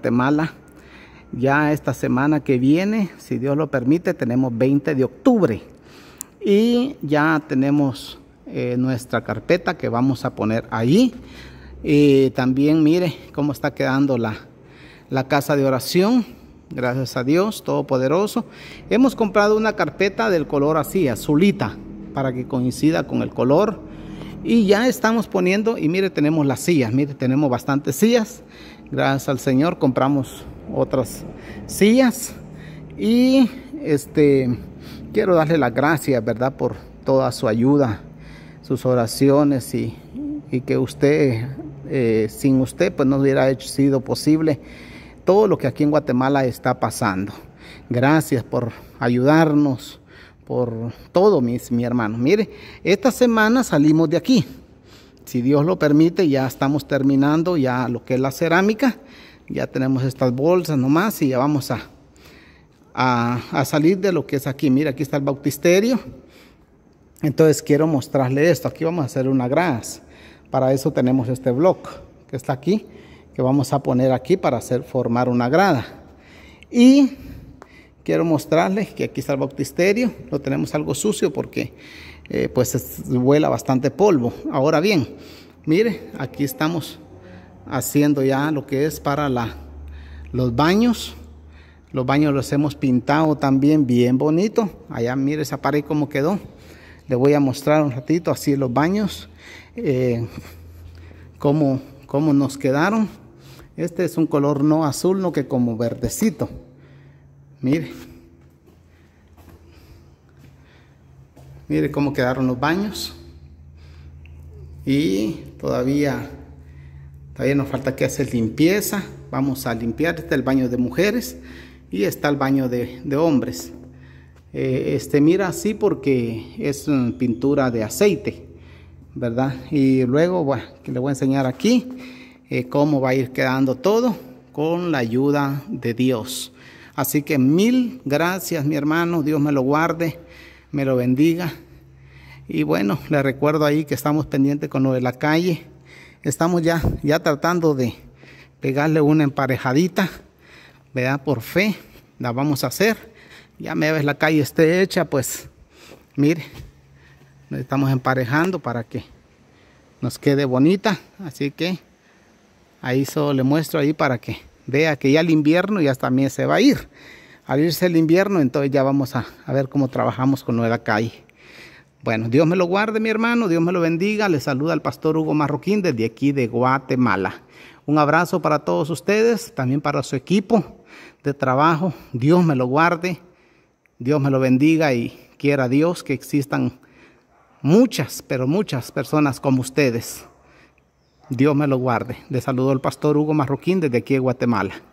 Guatemala. Ya esta semana que viene, si Dios lo permite, tenemos 20 de octubre y ya tenemos eh, nuestra carpeta que vamos a poner ahí, Y también mire cómo está quedando la, la casa de oración. Gracias a Dios Todopoderoso. Hemos comprado una carpeta del color así, azulita, para que coincida con el color. Y ya estamos poniendo, y mire, tenemos las sillas, mire, tenemos bastantes sillas gracias al Señor compramos otras sillas y este quiero darle las gracias, ¿verdad? Por toda su ayuda, sus oraciones y, que usted, eh, sin usted, pues no hubiera sido posible todo lo que aquí en Guatemala está pasando. Gracias por ayudarnos, por todo, mis, mi hermano. Mire, esta semana salimos de aquí si Dios lo permite, ya estamos terminando ya lo que es la cerámica. Ya tenemos estas bolsas nomás y ya vamos a, a, salir de lo que es aquí. Mira, aquí está el bautisterio. Entonces quiero mostrarle esto. Aquí vamos a hacer una grasa. Para eso tenemos este bloque que está aquí, que vamos a poner aquí para hacer formar una grada. Y quiero mostrarles que aquí está el bautisterio. Lo tenemos algo sucio porque eh, pues vuela bastante polvo. Ahora bien, mire, aquí estamos haciendo ya lo que es para la, los baños. Los baños los hemos pintado también bien bonito. Allá mire esa pared cómo quedó. Le voy a mostrar un ratito así los baños. Eh, cómo, cómo nos quedaron. Este es un color no azul, no que como verdecito. Mire. Mire cómo quedaron los baños. Y todavía, todavía nos falta que hacer limpieza. Vamos a limpiar. Está el baño de mujeres y está el baño de, hombres. Eh, este mira así porque es mm, pintura de aceite, ¿verdad? Y luego, bueno, que le voy a enseñar aquí eh, cómo va a ir quedando todo con la ayuda de Dios. Así que mil gracias, mi hermano. Dios me lo guarde me lo bendiga. Y bueno, le recuerdo ahí que estamos pendientes con lo de la calle. Estamos ya, ya tratando de pegarle una emparejadita, ¿verdad? Por fe, la vamos a hacer. Ya me ves la calle esté hecha, pues mire, nos estamos emparejando para que nos quede bonita. Así que ahí solo le muestro ahí para que vea que ya el invierno ya también se va a ir al irse el invierno, entonces ya vamos a, ver cómo trabajamos con Nueva calle. Bueno, Dios me lo guarde, mi hermano, Dios me lo bendiga. Le saluda al pastor Hugo Marroquín desde aquí de Guatemala. Un abrazo para todos ustedes, también para su equipo de trabajo. Dios me lo guarde, Dios me lo bendiga y quiera Dios que existan muchas, pero muchas personas como ustedes. Dios me lo guarde. Le saludo el pastor Hugo Marroquín desde aquí de Guatemala.